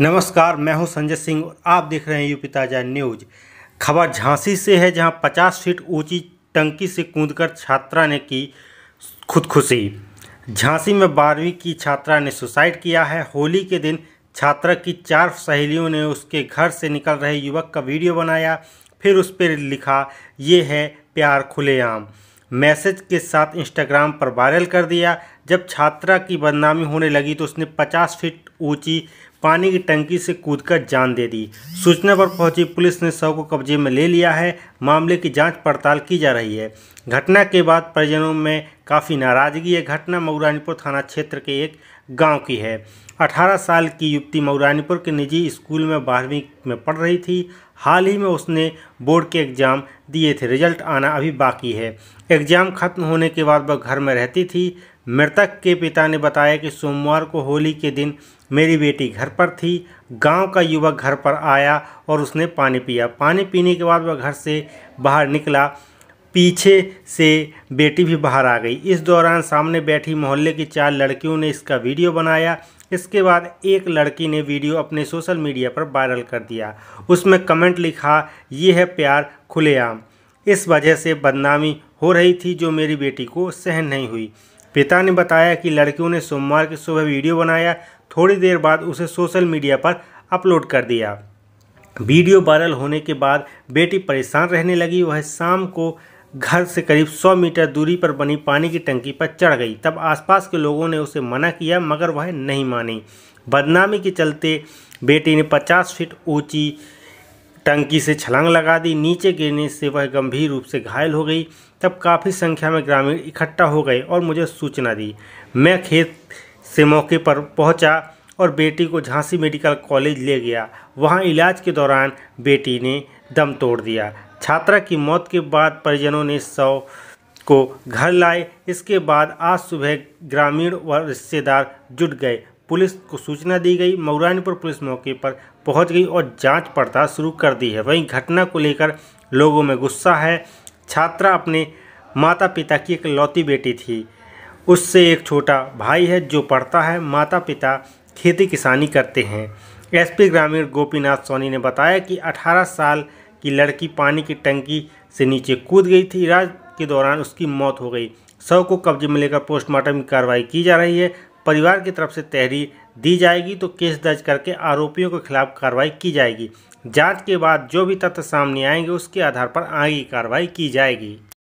नमस्कार मैं हूं संजय सिंह और आप देख रहे हैं यूपी ताजा न्यूज खबर झांसी से है जहां 50 फीट ऊंची टंकी से कूदकर छात्रा ने की खुदकुशी झांसी में बारहवीं की छात्रा ने सुसाइड किया है होली के दिन छात्रा की चार सहेलियों ने उसके घर से निकल रहे युवक का वीडियो बनाया फिर उस पर लिखा ये है प्यार खुलेआम मैसेज के साथ इंस्टाग्राम पर वायरल कर दिया जब छात्रा की बदनामी होने लगी तो उसने 50 फीट ऊंची पानी की टंकी से कूदकर जान दे दी सूचना पर पहुंची पुलिस ने शव को कब्जे में ले लिया है मामले की जांच पड़ताल की जा रही है घटना के बाद परिजनों में काफ़ी नाराज़गी है घटना मऊरानीपुर थाना क्षेत्र के एक गांव की है 18 साल की युवती मऊरानीपुर के निजी स्कूल में बारहवीं में पढ़ रही थी हाल ही में उसने बोर्ड के एग्ज़ाम दिए थे रिजल्ट आना अभी बाकी है एग्ज़ाम खत्म होने के बाद वह घर में रहती थी मृतक के पिता ने बताया कि सोमवार को होली के दिन मेरी बेटी घर पर थी गांव का युवक घर पर आया और उसने पानी पिया पानी पीने के बाद वह घर से बाहर निकला पीछे से बेटी भी बाहर आ गई इस दौरान सामने बैठी मोहल्ले की चार लड़कियों ने इसका वीडियो बनाया इसके बाद एक लड़की ने वीडियो अपने सोशल मीडिया पर वायरल कर दिया उसमें कमेंट लिखा ये है प्यार खुलेआम इस वजह से बदनामी हो रही थी जो मेरी बेटी को सहन नहीं हुई पिता ने बताया कि लड़कियों ने सोमवार की सुबह वीडियो बनाया थोड़ी देर बाद उसे सोशल मीडिया पर अपलोड कर दिया वीडियो वायरल होने के बाद बेटी परेशान रहने लगी वह शाम को घर से करीब 100 मीटर दूरी पर बनी पानी की टंकी पर चढ़ गई तब आसपास के लोगों ने उसे मना किया मगर वह नहीं मानी बदनामी के चलते बेटी ने 50 फीट ऊंची टंकी से छलांग लगा दी नीचे गिरने से वह गंभीर रूप से घायल हो गई तब काफ़ी संख्या में ग्रामीण इकट्ठा हो गए और मुझे सूचना दी मैं खेत से मौके पर पहुंचा और बेटी को झांसी मेडिकल कॉलेज ले गया वहां इलाज के दौरान बेटी ने दम तोड़ दिया छात्रा की मौत के बाद परिजनों ने शव को घर लाए इसके बाद आज सुबह ग्रामीण व रिश्तेदार जुट गए पुलिस को सूचना दी गई मऊरानीपुर पुलिस मौके पर पहुंच गई और जांच पड़ताल शुरू कर दी है वहीं घटना को लेकर लोगों में गुस्सा है छात्रा अपने माता पिता की एक लौती बेटी थी उससे एक छोटा भाई है जो पढ़ता है माता पिता खेती किसानी करते हैं एसपी ग्रामीण गोपीनाथ सोनी ने बताया कि 18 साल कि लड़की पानी की टंकी से नीचे कूद गई थी इलाज के दौरान उसकी मौत हो गई शव को कब्जे में लेकर पोस्टमार्टम की कार्रवाई की जा रही है परिवार की तरफ से तहरीर दी जाएगी तो केस दर्ज करके आरोपियों के खिलाफ कार्रवाई की जाएगी जांच के बाद जो भी तथ्य सामने आएंगे उसके आधार पर आगे कार्रवाई की जाएगी